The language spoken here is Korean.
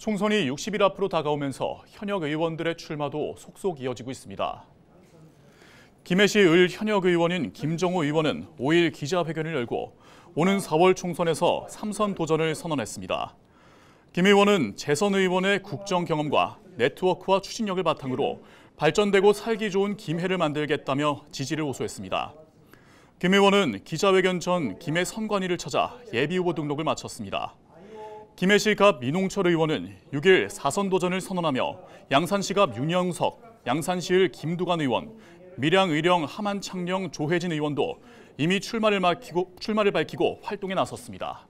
총선이 60일 앞으로 다가오면서 현역 의원들의 출마도 속속 이어지고 있습니다. 김해시 을 현역 의원인 김정호 의원은 5일 기자회견을 열고 오는 4월 총선에서 3선 도전을 선언했습니다. 김 의원은 재선 의원의 국정 경험과 네트워크와 추진력을 바탕으로 발전되고 살기 좋은 김해를 만들겠다며 지지를 호소했습니다. 김 의원은 기자회견 전 김해 선관위를 찾아 예비 후보 등록을 마쳤습니다. 김해시 갑민홍철 의원은 6일 사선 도전을 선언하며 양산시 가 윤영석, 양산시을 김두관 의원, 밀양 의령 함안창령 조혜진 의원도 이미 출마를, 막히고, 출마를 밝히고 활동에 나섰습니다.